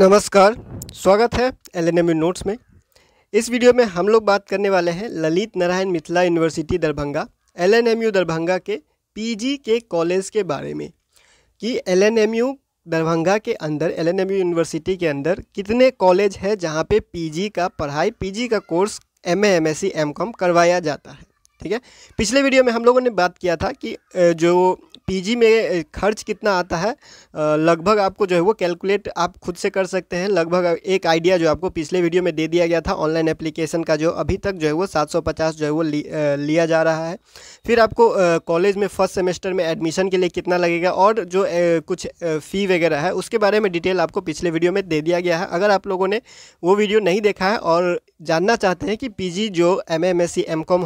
नमस्कार स्वागत है एल एन नोट्स में इस वीडियो में हम लोग बात करने वाले हैं Lalit Narayan Mithila university Darbhanga L N Darbhanga के पीजी के कॉलेज के बारे में कि एल एन दरभंगा के अंदर एल एन यूनिवर्सिटी के अंदर कितने कॉलेज है जहाँ पे पीजी का पढ़ाई पीजी का course M A M S C M com करवाया जाता है ठीक है पिछले वीडियो में हम लोगों ने बात किया था कि जो पीजी में खर्च कितना आता है लगभग आपको जो है वो कैलकुलेट आप खुद से कर सकते हैं लगभग एक आइडिया जो आपको पिछले वीडियो में दे दिया गया था ऑनलाइन एप्लीकेशन का जो अभी तक जो है वो 750 जो है वो लिया जा रहा है फिर आपको कॉलेज में फर्स्ट सेमेस्टर में एडमिशन के लिए कितना लगेगा और जो कुछ फ़ी वगैरह है उसके बारे में डिटेल आपको पिछले वीडियो में दे दिया गया है अगर आप लोगों ने वो वीडियो नहीं देखा है और जानना चाहते हैं कि पी जो एम एम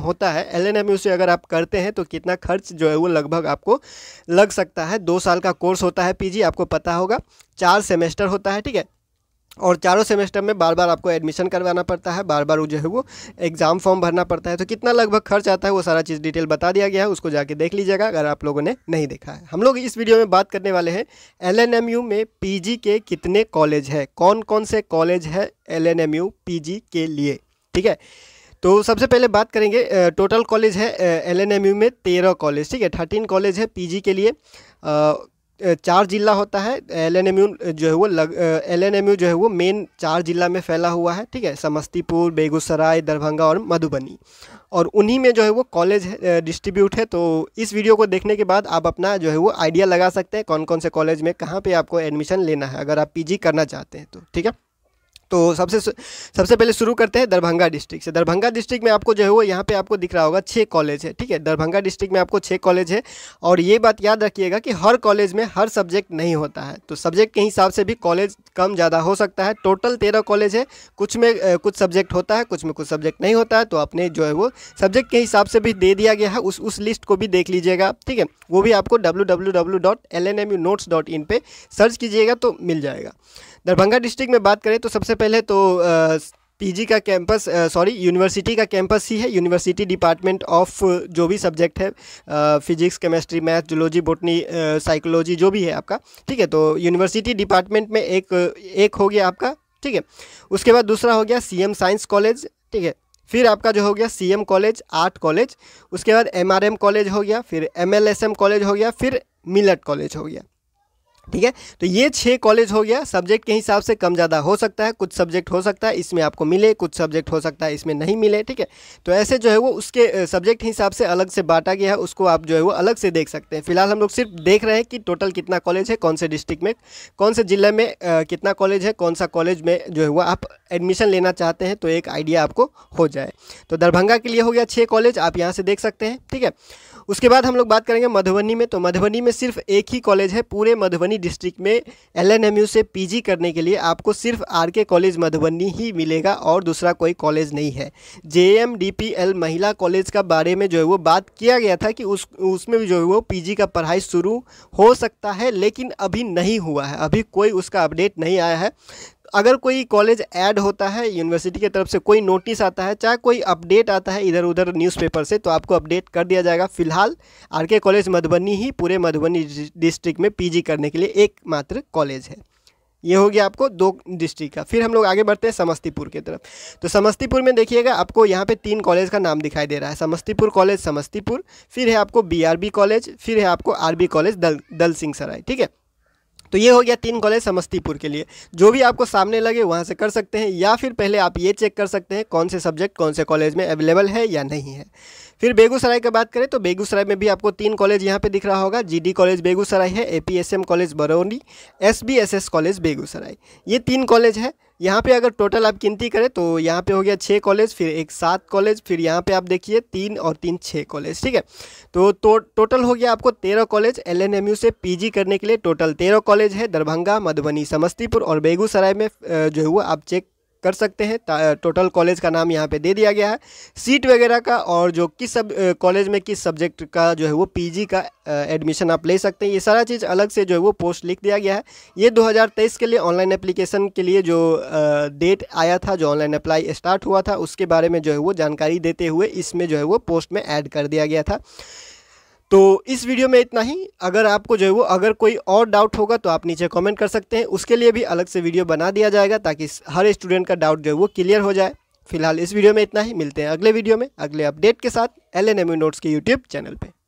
होता है एल में उसे अगर आप करते हैं तो कितना खर्च जो है वो लगभग आपको लग सकता है दो साल का कोर्स होता है पीजी आपको पता होगा चार सेमेस्टर होता है ठीक है और चारों सेमेस्टर में बार बार आपको एडमिशन करवाना पड़ता है बार बार वो जो है वो एग्ज़ाम फॉर्म भरना पड़ता है तो कितना लगभग खर्च आता है वो सारा चीज़ डिटेल बता दिया गया है उसको जाके देख लीजिएगा अगर आप लोगों ने नहीं देखा है हम लोग इस वीडियो में बात करने वाले हैं एल में पी के कितने कॉलेज है कौन कौन से कॉलेज है एल एन के लिए ठीक है तो सबसे पहले बात करेंगे टोटल कॉलेज है एल एन एम यू में तेरह कॉलेज ठीक है थर्टीन कॉलेज है पी जी के लिए चार जिला होता है एल एन एम यू जो है वो लग एल एन एम यू जो है वो मेन चार जिला में फैला हुआ है ठीक है समस्तीपुर बेगूसराय दरभंगा और मधुबनी और उन्हीं में जो है वो कॉलेज डिस्ट्रीब्यूट है तो इस वीडियो को देखने के बाद आप अपना जो है वो आइडिया लगा सकते हैं कौन कौन से कॉलेज में कहाँ पर आपको एडमिशन लेना है अगर आप जी करना चाहते हैं तो ठीक है तो सबसे सबसे पहले शुरू करते हैं दरभंगा डिस्ट्रिक्ट से दरभंगा डिस्ट्रिक्ट में आपको जो है वो यहाँ पे आपको दिख रहा होगा छः कॉलेज है ठीक है दरभंगा डिस्ट्रिक्ट में आपको छः कॉलेज है और ये बात याद रखिएगा कि हर कॉलेज में हर सब्जेक्ट नहीं होता है तो सब्जेक्ट के हिसाब से भी कॉलेज कम ज़्यादा हो सकता है टोटल तेरह कॉलेज है कुछ में कुछ सब्जेक्ट होता है कुछ में कुछ सब्जेक्ट नहीं होता है तो आपने जो है वो सब्जेक्ट के हिसाब से भी दे दिया गया है उस उस लिस्ट को भी देख लीजिएगा ठीक है वो भी आपको W W W dot L N M U notes dot in पर सर्च कीजिएगा तो मिल जाएगा दरभंगा डिस्ट्रिक्ट में बात करें तो सबसे पहले तो पीजी का कैंपस सॉरी यूनिवर्सिटी का कैंपस ही है यूनिवर्सिटी डिपार्टमेंट ऑफ जो भी सब्जेक्ट है physics chemistry math zoology botany psychology जो भी है आपका ठीक है तो यूनिवर्सिटी डिपार्टमेंट में एक एक हो गया आपका ठीक है उसके बाद दूसरा हो गया सीएम साइंस कॉलेज ठीक है फिर आपका जो हो गया सीएम कॉलेज आर्ट कॉलेज उसके बाद एमआरएम कॉलेज हो गया फिर एमएलएसएम कॉलेज हो गया फिर मिलट कॉलेज हो गया ठीक है तो ये छः कॉलेज हो गया सब्जेक्ट के हिसाब से कम ज़्यादा हो सकता है कुछ सब्जेक्ट हो सकता है इसमें आपको मिले कुछ सब्जेक्ट हो सकता है इसमें नहीं मिले ठीक है तो ऐसे जो है वो उसके सब्जेक्ट हिसाब से अलग से बांटा गया है उसको आप जो है वो अलग से देख सकते हैं फिलहाल हम लोग सिर्फ देख रहे हैं कि टोटल कितना कॉलेज है कौन से डिस्ट्रिक्ट में कौन से ज़िले में आ, कितना कॉलेज है कौन सा कॉलेज में जो है वो आप एडमिशन लेना चाहते हैं तो एक आइडिया आपको हो जाए तो दरभंगा के लिए हो गया छः कॉलेज आप यहाँ से देख सकते हैं ठीक है उसके बाद हम लोग बात करेंगे मधुबनी में तो मधुबनी में सिर्फ एक ही कॉलेज है पूरे मधुबनी मधुबनी डिस्ट्रिक्ट में एल से पीजी करने के लिए आपको सिर्फ आरके कॉलेज मधुबनी ही मिलेगा और दूसरा कोई कॉलेज नहीं है जे महिला कॉलेज का बारे में जो है वो बात किया गया था कि उस उसमें भी जो है वो पीजी का पढ़ाई शुरू हो सकता है लेकिन अभी नहीं हुआ है अभी कोई उसका अपडेट नहीं आया है अगर कोई कॉलेज ऐड होता है यूनिवर्सिटी की तरफ से कोई नोटिस आता है चाहे कोई अपडेट आता है इधर उधर न्यूज़पेपर से तो आपको अपडेट कर दिया जाएगा फिलहाल आरके कॉलेज मधुबनी ही पूरे मधुबनी डिस्ट्रिक्ट में पीजी करने के लिए एकमात्र कॉलेज है ये हो गया आपको दो डिस्ट्रिक्ट का फिर हम लोग आगे बढ़ते हैं समस्तीपुर की तरफ तो समस्तीपुर में देखिएगा आपको यहाँ पे तीन कॉलेज का नाम दिखाई दे रहा है समस्तीपुर कॉलेज समस्तीपुर फिर है आपको बीआरबी कॉलेज फिर है आपको आरबी कॉलेज दल दल सिंह सराय ठीक है तो ये हो गया तीन कॉलेज समस्तीपुर के लिए जो भी आपको सामने लगे वहाँ से कर सकते हैं या फिर पहले आप ये चेक कर सकते हैं कौन से सब्जेक्ट कौन से कॉलेज में अवेलेबल है या नहीं है फिर बेगूसराय की बात करें तो बेगूसराय में भी आपको तीन कॉलेज यहाँ पे दिख रहा होगा जीडी कॉलेज बेगूसराय है APSM college Barauni SBSS college Begusarai ये तीन कॉलेज है यहाँ पे अगर टोटल आप गिनती करें तो यहाँ पे हो गया छः कॉलेज फिर एक सात कॉलेज फिर यहाँ पे आप देखिए तीन और तीन छः कॉलेज ठीक है तो, तो टोटल हो गया आपको तेरह कॉलेज एलएनएमयू से पीजी करने के लिए टोटल तेरह कॉलेज है दरभंगा मधुबनी समस्तीपुर और बेगूसराय में जो हुआ आप चेक कर सकते हैं टोटल कॉलेज का नाम यहाँ पे दे दिया गया है सीट वगैरह का और जो किस सब कॉलेज में किस सब्जेक्ट का जो है वो पीजी का एडमिशन आप ले सकते हैं ये सारा चीज़ अलग से जो है वो पोस्ट लिख दिया गया है ये 2023 के लिए ऑनलाइन एप्लीकेशन के लिए जो डेट आया था जो ऑनलाइन अप्लाई स्टार्ट हुआ था उसके बारे में जो है वो जानकारी देते हुए इसमें जो है वो पोस्ट में ऐड कर दिया गया था तो इस वीडियो में इतना ही अगर आपको जो है वो अगर कोई और डाउट होगा तो आप नीचे कमेंट कर सकते हैं उसके लिए भी अलग से वीडियो बना दिया जाएगा ताकि हर स्टूडेंट का डाउट जो है वो क्लियर हो जाए फिलहाल इस वीडियो में इतना ही मिलते हैं अगले वीडियो में अगले अपडेट के साथ एल एन एम नोट्स के यूट्यूब चैनल पर